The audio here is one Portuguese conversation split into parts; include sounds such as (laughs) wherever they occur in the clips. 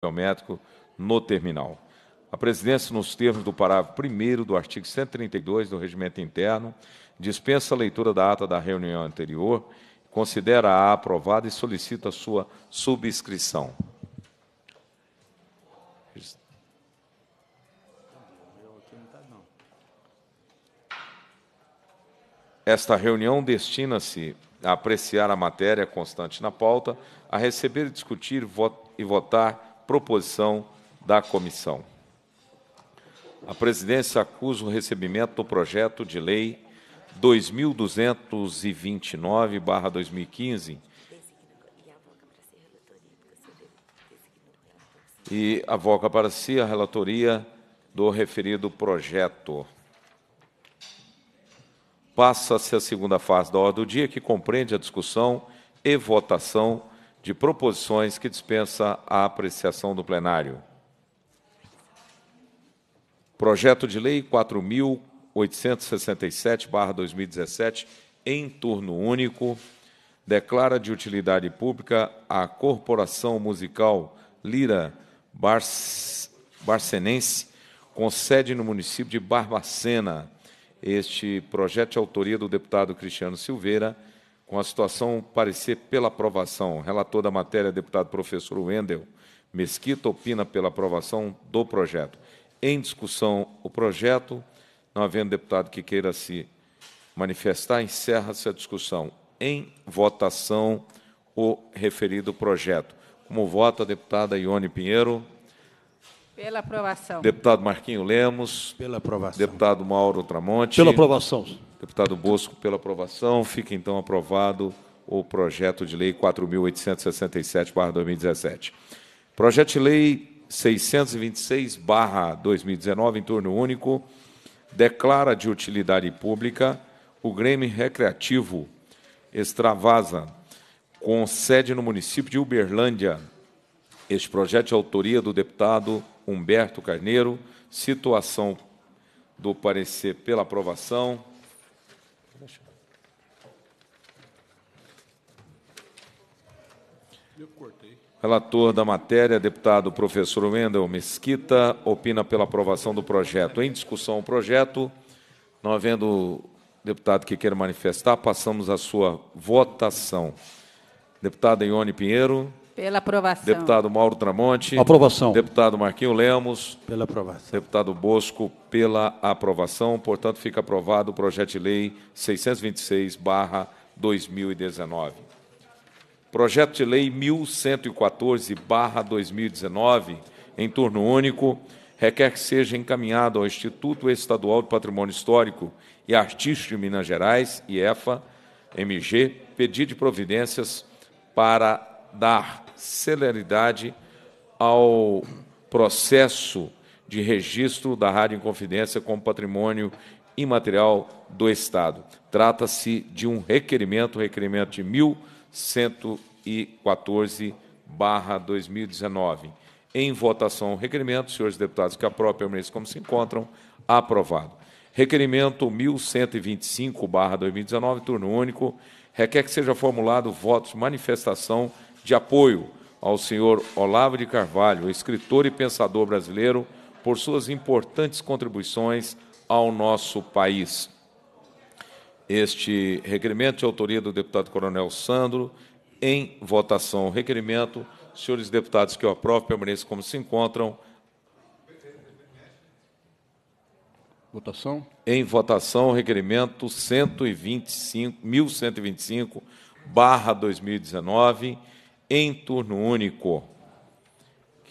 biométrico no terminal. A presidência, nos termos do parágrafo 1 do artigo 132 do Regimento Interno, dispensa a leitura da ata da reunião anterior, considera-a aprovada e solicita sua subscrição. Esta reunião destina-se a apreciar a matéria constante na pauta, a receber, discutir e votar proposição da comissão. A presidência acusa o recebimento do projeto de lei 2229/2015 e avoca para si a relatoria do referido projeto. Passa-se a segunda fase da ordem do dia, que compreende a discussão e votação de proposições que dispensa a apreciação do plenário. Projeto de Lei 4.867-2017, em turno único, declara de utilidade pública a Corporação Musical Lira Bar Barcenense, com sede no município de Barbacena. Este projeto de autoria do deputado Cristiano Silveira com a situação parecer pela aprovação. Relator da matéria, deputado professor Wendel Mesquita, opina pela aprovação do projeto. Em discussão, o projeto. Não havendo deputado que queira se manifestar, encerra-se a discussão. Em votação, o referido projeto. Como vota a deputada Ione Pinheiro? Pela aprovação. Deputado Marquinho Lemos. Pela aprovação. Deputado Mauro Tramonte. Pela aprovação. Deputado Bosco, pela aprovação. Fica então aprovado o projeto de lei 4.867-2017. Projeto de lei 626-2019, em torno único, declara de utilidade pública o Grêmio Recreativo Extravasa, com sede no município de Uberlândia. Este projeto de autoria do deputado Humberto Carneiro, situação do parecer pela aprovação, Relator da matéria, deputado professor Wendel Mesquita, opina pela aprovação do projeto. Em discussão o projeto, não havendo deputado que queira manifestar, passamos à sua votação. Deputada Ione Pinheiro. Pela aprovação. Deputado Mauro Tramonte. Aprovação. Deputado Marquinho Lemos. Pela aprovação. Deputado Bosco, pela aprovação. Portanto, fica aprovado o projeto de lei 626, 2019. Projeto de Lei 1114-2019, em turno único, requer que seja encaminhado ao Instituto Estadual de Patrimônio Histórico e Artístico de Minas Gerais, IEFA, MG, pedido de providências para dar celeridade ao processo de registro da Rádio Inconfidência como patrimônio imaterial do Estado. Trata-se de um requerimento, requerimento de 1.000 114, barra 2019. Em votação, requerimento, senhores deputados, que aprovem permaneçam como se encontram. Aprovado. Requerimento 1125, barra 2019, turno único. Requer que seja formulado voto de manifestação de apoio ao senhor Olavo de Carvalho, escritor e pensador brasileiro, por suas importantes contribuições ao nosso país este requerimento de autoria do deputado Coronel Sandro. Em votação, o requerimento. Senhores deputados que o aprovam, permaneçam como se encontram. Votação. Em votação, o requerimento 125, 1125, barra 2019, em turno único.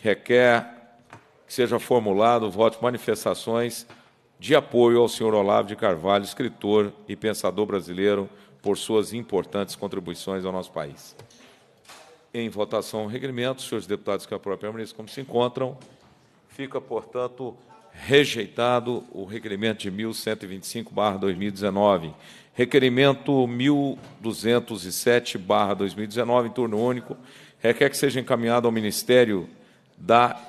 Requer que seja formulado voto de manifestações de apoio ao senhor Olavo de Carvalho, escritor e pensador brasileiro, por suas importantes contribuições ao nosso país. Em votação, requerimento, senhores deputados que aprovam a ministra, como se encontram, fica, portanto, rejeitado o requerimento de 1125/2019, requerimento 1207/2019 em turno único, requer que seja encaminhado ao Ministério da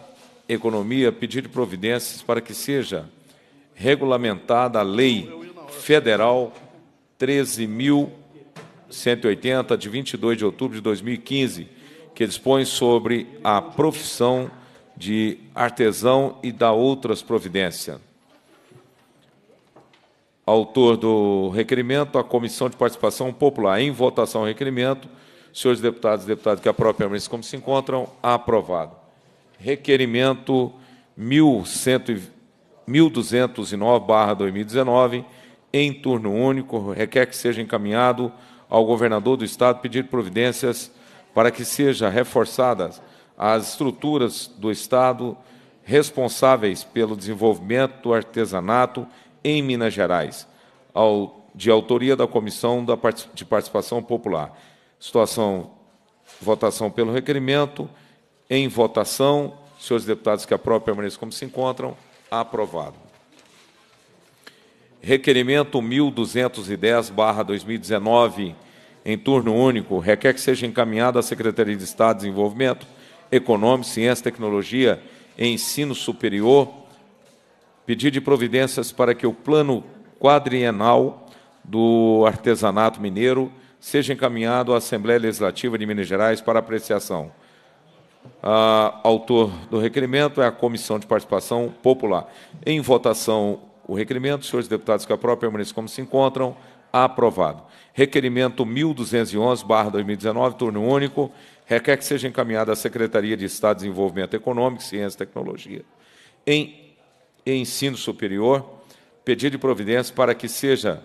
Economia pedido de providências para que seja regulamentada a Lei Federal 13.180, de 22 de outubro de 2015, que dispõe sobre a profissão de artesão e da outras providências. Autor do requerimento, a Comissão de Participação Popular. Em votação, requerimento. Senhores deputados e deputadas que própria mesa como se encontram, aprovado. Requerimento 1120 1209-2019, em turno único, requer que seja encaminhado ao governador do Estado pedir providências para que sejam reforçadas as estruturas do Estado responsáveis pelo desenvolvimento do artesanato em Minas Gerais, de autoria da Comissão de Participação Popular. Situação, votação pelo requerimento. Em votação, senhores deputados que a própria permaneçam como se encontram. Aprovado. Requerimento 1210-2019, em turno único, requer que seja encaminhado à Secretaria de Estado de Desenvolvimento Econômico, Ciência, Tecnologia e Ensino Superior pedir de providências para que o plano quadrienal do artesanato mineiro seja encaminhado à Assembleia Legislativa de Minas Gerais para apreciação ah, autor do requerimento é a Comissão de Participação Popular. Em votação, o requerimento, senhores deputados que a própria permaneçam como se encontram. Aprovado. Requerimento 1211-2019, turno único, requer que seja encaminhado à Secretaria de Estado de Desenvolvimento Econômico, Ciência e Tecnologia em, em Ensino Superior, pedido de providência para que seja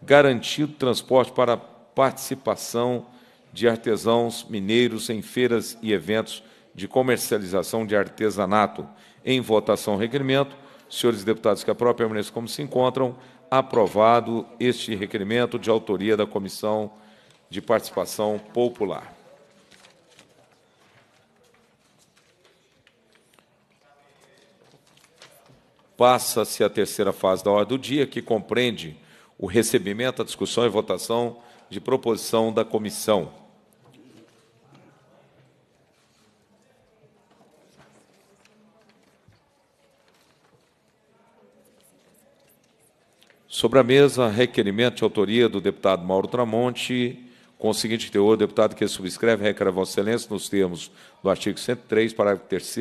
garantido transporte para participação de artesãos mineiros em feiras e eventos de comercialização de artesanato. Em votação, requerimento. Senhores deputados que a própria ministra como se encontram. Aprovado este requerimento de autoria da Comissão de Participação Popular. Passa-se a terceira fase da ordem do dia, que compreende o recebimento, a discussão e votação de proposição da comissão. Sobre a mesa, requerimento de autoria do deputado Mauro Tramonte, com o seguinte teor, deputado que subscreve, requer a Vossa Excelência, nos termos do artigo 103, parágrafo 3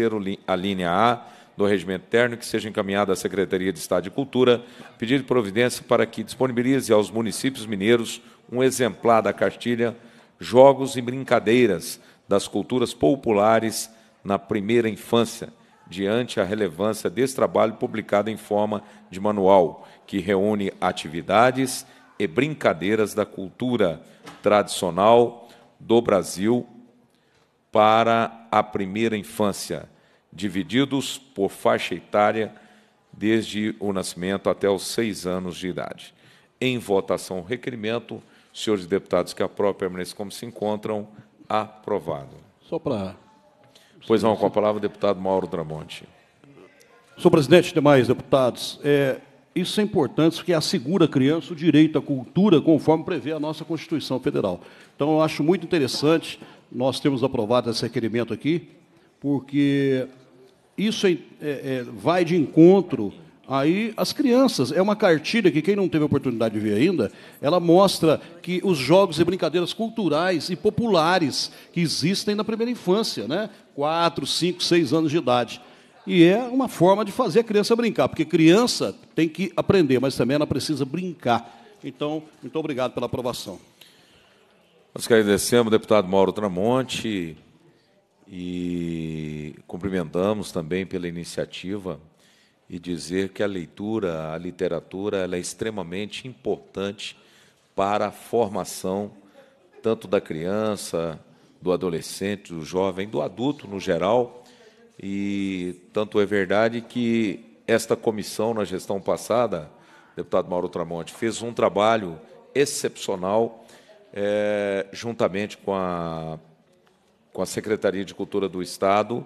a linha A do regimento interno, que seja encaminhada à Secretaria de Estado de Cultura, pedido de providência para que disponibilize aos municípios mineiros um exemplar da cartilha Jogos e Brincadeiras das Culturas Populares na Primeira Infância, diante a relevância desse trabalho publicado em forma de manual, que reúne atividades e brincadeiras da cultura tradicional do Brasil para a primeira infância, divididos por faixa etária desde o nascimento até os seis anos de idade. Em votação, requerimento. Senhores deputados que aprovam, permaneçam como se encontram. Aprovado. Só para Pois não, com a palavra o deputado Mauro Dramonte. Senhor presidente, demais deputados, é, isso é importante porque assegura à criança o direito à cultura conforme prevê a nossa Constituição Federal. Então, eu acho muito interessante nós termos aprovado esse requerimento aqui, porque isso é, é, é vai de encontro Aí as crianças, é uma cartilha que quem não teve oportunidade de ver ainda, ela mostra que os jogos e brincadeiras culturais e populares que existem na primeira infância, né? quatro, cinco, seis anos de idade. E é uma forma de fazer a criança brincar, porque criança tem que aprender, mas também ela precisa brincar. Então, muito obrigado pela aprovação. Nós que agradecemos, deputado Mauro Tramonte, e cumprimentamos também pela iniciativa e dizer que a leitura, a literatura, ela é extremamente importante para a formação tanto da criança, do adolescente, do jovem, do adulto no geral. E tanto é verdade que esta comissão na gestão passada, deputado Mauro Tramonte, fez um trabalho excepcional é, juntamente com a, com a Secretaria de Cultura do Estado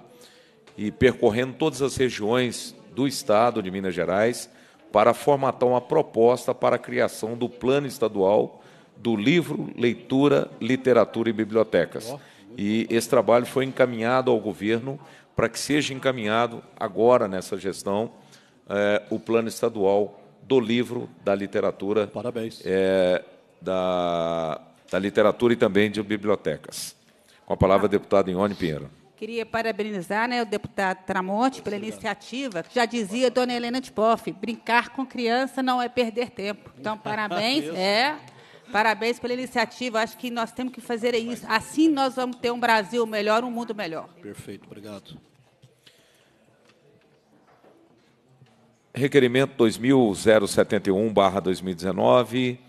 e percorrendo todas as regiões do Estado de Minas Gerais para formatar uma proposta para a criação do Plano Estadual do Livro, Leitura, Literatura e Bibliotecas. E esse trabalho foi encaminhado ao governo para que seja encaminhado agora nessa gestão é, o Plano Estadual do Livro, da Literatura. Parabéns. É, da, da Literatura e também de Bibliotecas. Com a palavra, ah. deputado Ione Pinheiro. Queria parabenizar né, o deputado Tramonte pela iniciativa. Já dizia dona Helena Tipoff, brincar com criança não é perder tempo. Então, (laughs) parabéns. é. Parabéns pela iniciativa. Acho que nós temos que fazer é isso. Assim nós vamos ter um Brasil melhor, um mundo melhor. Perfeito, obrigado. Requerimento 20.071-2019.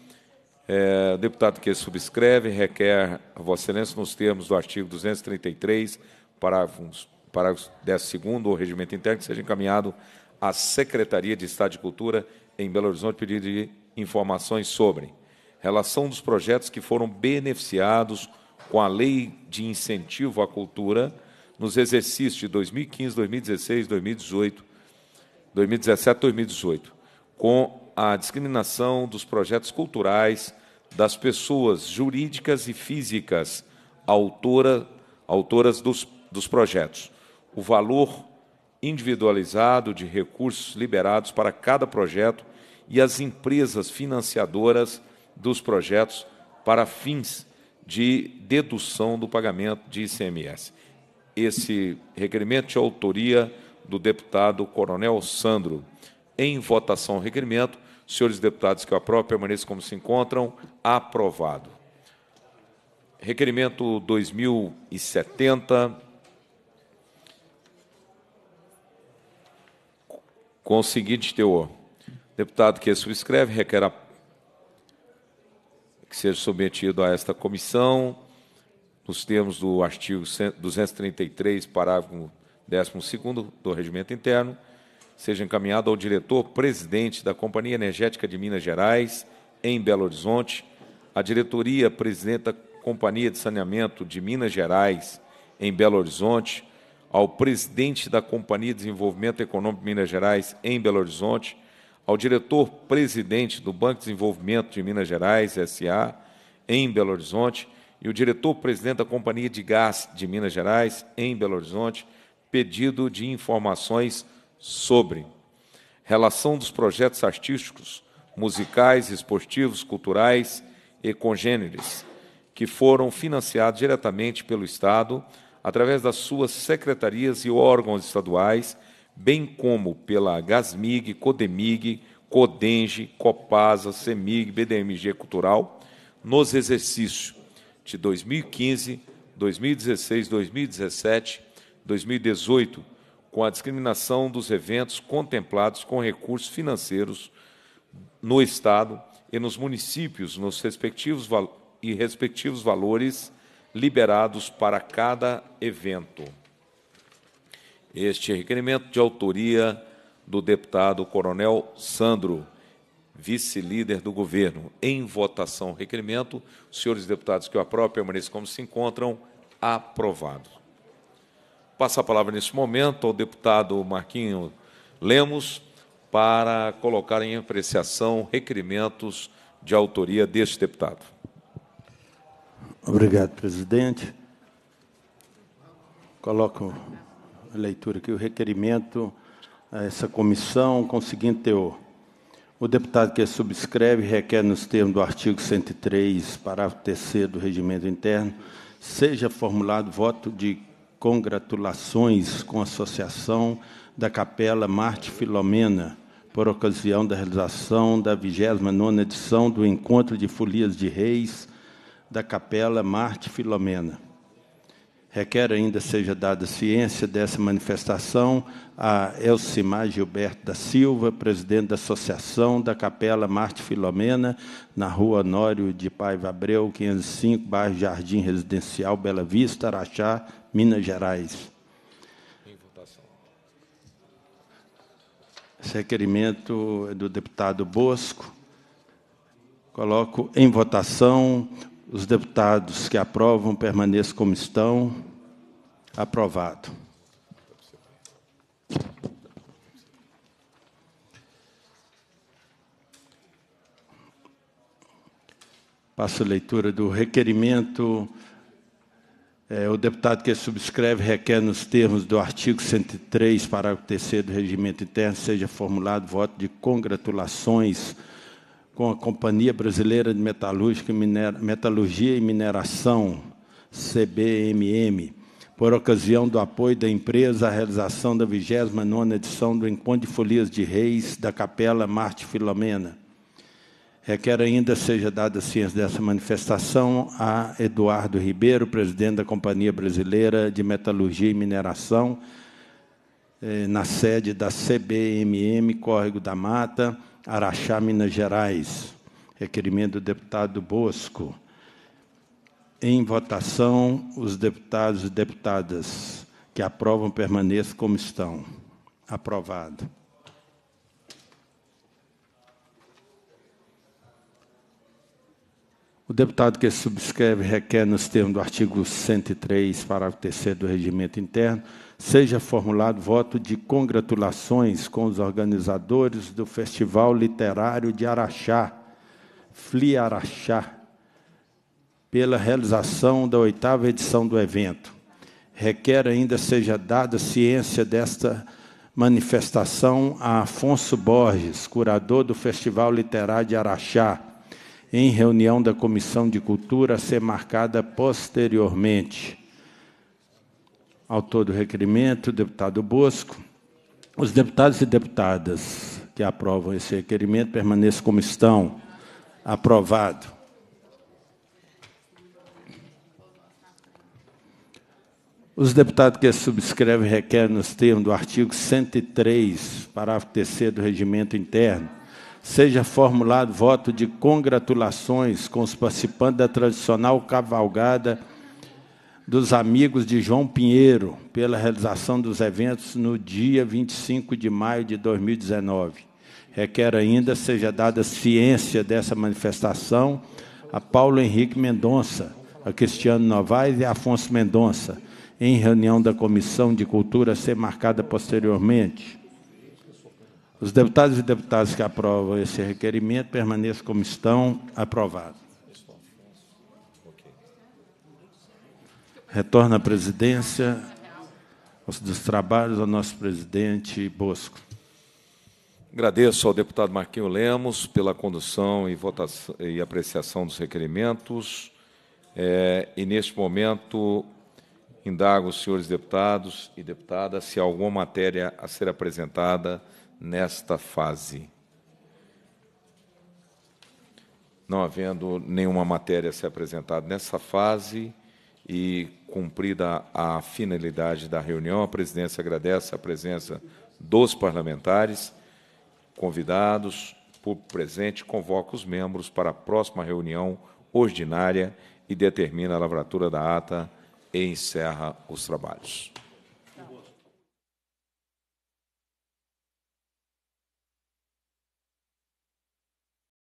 É, deputado que subscreve requer a Vossa Excelência, nos termos do artigo 233 parágrafo, parágrafo 12 do Regimento Interno, que seja encaminhado à Secretaria de Estado de Cultura em Belo Horizonte, pedido de informações sobre relação dos projetos que foram beneficiados com a Lei de Incentivo à Cultura nos exercícios de 2015, 2016, 2018, 2017, 2018, com a discriminação dos projetos culturais das pessoas jurídicas e físicas autora, autoras dos dos projetos, o valor individualizado de recursos liberados para cada projeto e as empresas financiadoras dos projetos para fins de dedução do pagamento de ICMS. Esse requerimento de autoria do deputado Coronel Sandro. Em votação requerimento, senhores deputados que eu aprovo, permaneçam como se encontram, aprovado. Requerimento 2070 com o seguinte teor: deputado que subscreve requer a... que seja submetido a esta comissão, nos termos do artigo 233, parágrafo 12 do Regimento Interno, seja encaminhado ao diretor-presidente da Companhia Energética de Minas Gerais, em Belo Horizonte, à diretoria-presidente da Companhia de Saneamento de Minas Gerais, em Belo Horizonte, ao presidente da Companhia de Desenvolvimento Econômico de Minas Gerais em Belo Horizonte, ao diretor-presidente do Banco de Desenvolvimento de Minas Gerais, SA, em Belo Horizonte, e o diretor-presidente da Companhia de Gás de Minas Gerais, em Belo Horizonte, pedido de informações sobre relação dos projetos artísticos, musicais, esportivos, culturais e congêneres, que foram financiados diretamente pelo Estado através das suas secretarias e órgãos estaduais, bem como pela Gasmig, Codemig, Codenge, Copasa, Semig, BDMG Cultural, nos exercícios de 2015, 2016, 2017, 2018, com a discriminação dos eventos contemplados com recursos financeiros no Estado e nos municípios nos respectivos e respectivos valores liberados para cada evento. Este é requerimento de autoria do deputado Coronel Sandro, vice-líder do governo. Em votação, requerimento. senhores deputados que o aprovam permaneçam como se encontram. Aprovado. Passa a palavra nesse momento ao deputado Marquinho Lemos para colocar em apreciação requerimentos de autoria deste deputado. Obrigado, presidente. Coloco a leitura aqui, o requerimento a essa comissão com o seguinte teor. O deputado que subscreve requer, nos termos do artigo 103, parágrafo 3 do Regimento Interno, seja formulado voto de congratulações com a Associação da Capela Marte Filomena, por ocasião da realização da 29ª edição do Encontro de Folias de Reis, da Capela Marte Filomena. Requer ainda seja dada ciência dessa manifestação a Elcimar Gilberto da Silva, presidente da Associação da Capela Marte Filomena, na rua Honório de Paiva Abreu, 505, bairro Jardim Residencial, Bela Vista, Araxá, Minas Gerais. Esse requerimento é do deputado Bosco. Coloco em votação os deputados que aprovam permaneçam como estão. Aprovado. Passo a leitura do requerimento. É, o deputado que subscreve requer, nos termos do artigo 103, parágrafo 3 do Regimento Interno, seja formulado voto de congratulações com a Companhia Brasileira de Metalúrgica, Metalurgia e Mineração, CBMM, por ocasião do apoio da empresa à realização da 29ª edição do Encontro de Folias de Reis da Capela Marte Filomena. Requer ainda seja dada ciência dessa manifestação a Eduardo Ribeiro, presidente da Companhia Brasileira de Metalurgia e Mineração, é, na sede da CBMM, Córrego da Mata, Araxá, Minas Gerais. Requerimento do deputado Bosco. Em votação, os deputados e deputadas que aprovam permaneçam como estão. Aprovado. O deputado que subscreve requer, nos termos do artigo 103, parágrafo 3 do Regimento Interno, seja formulado voto de congratulações com os organizadores do Festival Literário de Araxá, FLI Araxá, pela realização da oitava edição do evento. Requer ainda seja dada ciência desta manifestação a Afonso Borges, curador do Festival Literário de Araxá, em reunião da Comissão de Cultura a ser marcada posteriormente. Autor do requerimento, deputado Bosco. Os deputados e deputadas que aprovam esse requerimento permaneçam como estão. Aprovado. Os deputados que subscrevem requerem nos termos do artigo 103, parágrafo 3 do Regimento Interno, seja formulado voto de congratulações com os participantes da tradicional cavalgada dos amigos de João Pinheiro pela realização dos eventos no dia 25 de maio de 2019. Requer ainda seja dada ciência dessa manifestação a Paulo Henrique Mendonça, a Cristiano Novaes e a Afonso Mendonça, em reunião da Comissão de Cultura a ser marcada posteriormente. Os deputados e deputadas que aprovam esse requerimento permaneçam como estão, aprovado. Retorna à presidência dos trabalhos ao nosso presidente Bosco. Agradeço ao deputado Marquinho Lemos pela condução e, votação, e apreciação dos requerimentos. É, e, neste momento, indago os senhores deputados e deputadas se há alguma matéria a ser apresentada nesta fase. Não havendo nenhuma matéria a ser apresentada nessa fase e cumprida a finalidade da reunião, a presidência agradece a presença dos parlamentares convidados por presente, convoca os membros para a próxima reunião ordinária e determina a lavratura da ata e encerra os trabalhos.